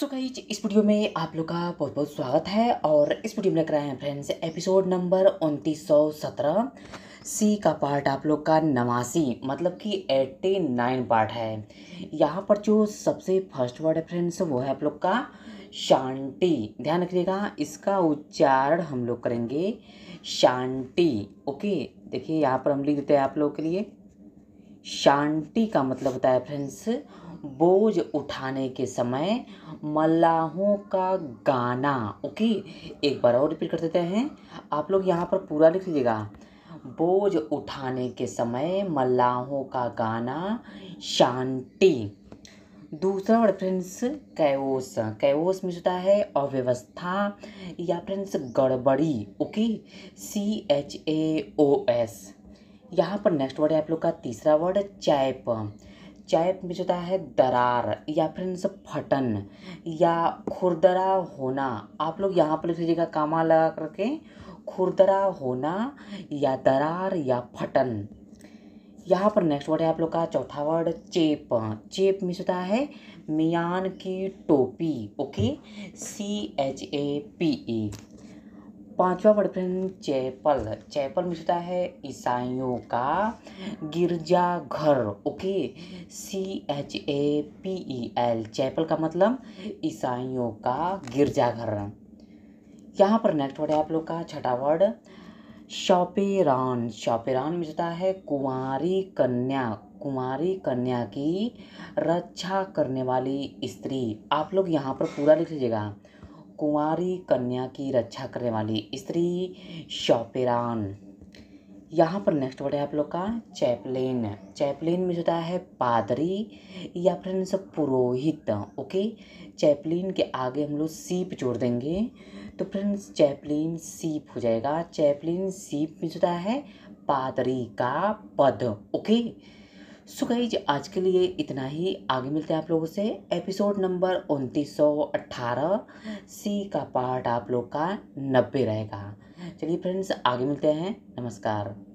सो so guys इस वीडियो में आप लोग का बहुत बहुत स्वागत है और इस वीडियो में रहा हैं फ्रेंड्स एपिसोड नंबर उनतीस सौ सत्रह सी का पार्ट आप लोग का नवासी मतलब कि एट्टी नाइन पार्ट है यहाँ पर जो सबसे फर्स्ट वर्ड है फ्रेंड्स वो है आप लोग का शांति ध्यान रखिएगा इसका उच्चारण हम लोग करेंगे शांति ओके देखिए यहाँ पर हम लिख देते हैं आप लोग के लिए शांति का मतलब होता है फ्रेंड्स बोझ उठाने के समय मल्लाहों का गाना ओके एक बार और रिपीट कर देते हैं आप लोग यहाँ पर पूरा लिख लीजिएगा बोझ उठाने के समय मल्लाहों का गाना शांति दूसरा वर्ड फ्रेंड्स कैवोस कैवोस में होता है अव्यवस्था या फ्रेंड्स गड़बड़ी okay C H A O S यहाँ पर नेक्स्ट वर्ड है आप लोग का तीसरा वर्ड चैप चाय में होता है दरार या फिर इनसे फटन या खुरदरा होना आप लोग यहाँ पर लिख लीजिएगा कामा लगा करके खुरदरा होना या दरार या फटन यहाँ पर नेक्स्ट वर्ड है आप लोग का चौथा वर्ड चेप चेप मीन्स होता है मियान की टोपी okay C H A P E पांचवा वर्णखंड चैपल चैपल में होता है ईसाइयों का गिरजाघर okay C H A P E L chapel का मतलब ईसाइयों का गिरजाघर यहाँ पर नेक्स्ट वर्ड है आप लोग का छठा वर्ड शॉपेरान शॉपेरान में होता है कुमारी कन्या कुमारी कन्या की रक्षा करने वाली स्त्री आप लोग यहाँ पर पूरा लिख लीजिएगा कुंवारी कन्या की रक्षा करने वाली स्त्री शौपेरान यहाँ पर नेक्स्ट वर्ड है आप लोग का चैपलिन चैपलिन में होता है पादरी या फिर सब पुरोहित ओके चैपलिन के आगे हम लोग सीप जोड़ देंगे तो फ्रेंड्स चैपलिन सीप हो जाएगा चैपलिन सीप में होता है पादरी का पद ओके सो गाइज आज के लिए इतना ही आगे मिलते हैं आप लोगों से एपिसोड नंबर उनतीस सौ अट्ठारह सी का पार्ट आप लोग का नब्बे रहेगा चलिए फ्रेंड्स आगे मिलते हैं नमस्कार